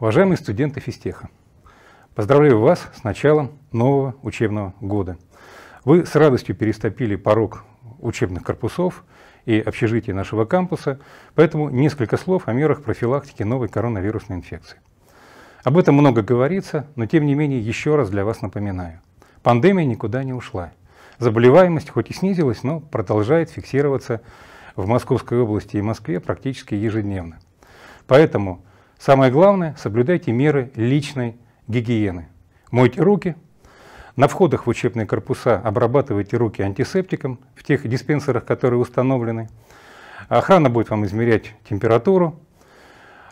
Уважаемые студенты физтеха, поздравляю вас с началом нового учебного года. Вы с радостью переступили порог учебных корпусов и общежитий нашего кампуса, поэтому несколько слов о мерах профилактики новой коронавирусной инфекции. Об этом много говорится, но тем не менее еще раз для вас напоминаю. Пандемия никуда не ушла. Заболеваемость хоть и снизилась, но продолжает фиксироваться в Московской области и Москве практически ежедневно. Поэтому Самое главное, соблюдайте меры личной гигиены. Мойте руки, на входах в учебные корпуса обрабатывайте руки антисептиком в тех диспенсерах, которые установлены. Охрана будет вам измерять температуру.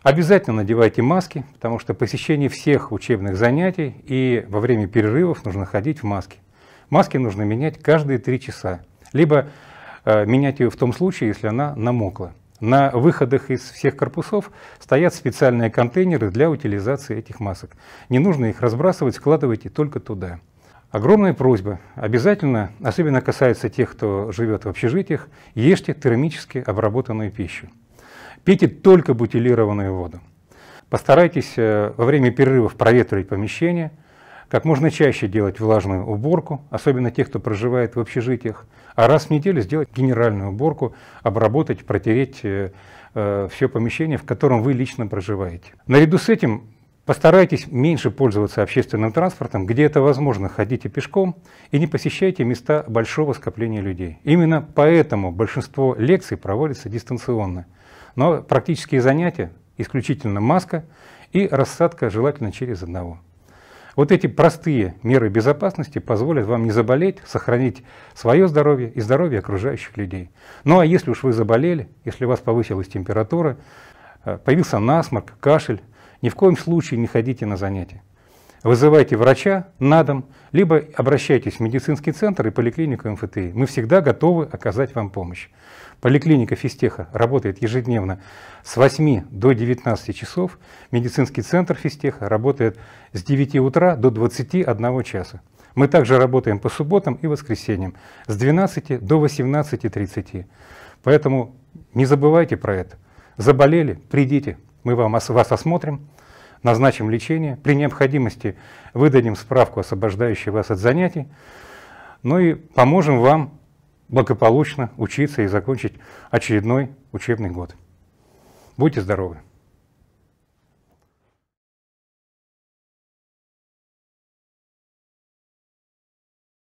Обязательно надевайте маски, потому что посещение всех учебных занятий и во время перерывов нужно ходить в маске. Маски нужно менять каждые три часа, либо э, менять ее в том случае, если она намокла. На выходах из всех корпусов стоят специальные контейнеры для утилизации этих масок. Не нужно их разбрасывать, складывайте только туда. Огромная просьба, обязательно, особенно касается тех, кто живет в общежитиях, ешьте термически обработанную пищу. Пейте только бутилированную воду. Постарайтесь э, во время перерывов проветривать помещение – как можно чаще делать влажную уборку, особенно тех, кто проживает в общежитиях, а раз в неделю сделать генеральную уборку, обработать, протереть э, э все помещение, в котором вы лично проживаете. Наряду с этим Постарайтесь меньше пользоваться общественным транспортом, где это возможно, ходите пешком и не посещайте места большого скопления людей. Именно поэтому большинство лекций проводится дистанционно. Но практические занятия исключительно маска и рассадка желательно через одного. Вот эти простые меры безопасности позволят вам не заболеть, сохранить свое здоровье и здоровье окружающих людей. Ну а если уж вы заболели, если у вас повысилась температура, э, появился насморк, кашель, ни в коем случае не ходите на занятия вызывайте врача на дом, либо обращайтесь в медицинский центр и поликлинику МФТИ. Мы всегда готовы оказать вам помощь. Поликлиника Фистеха работает ежедневно с 8 до 19 часов. Медицинский центр Фистеха работает с 9 утра до 21 часа. Мы также работаем по субботам и воскресеньям с 12 до 18.30. Поэтому не забывайте про это. Заболели, придите, мы вам, вас осмотрим назначим лечение, при необходимости выдадим справку, освобождающую вас от занятий, ну и поможем вам благополучно учиться и закончить очередной учебный год. Будьте здоровы!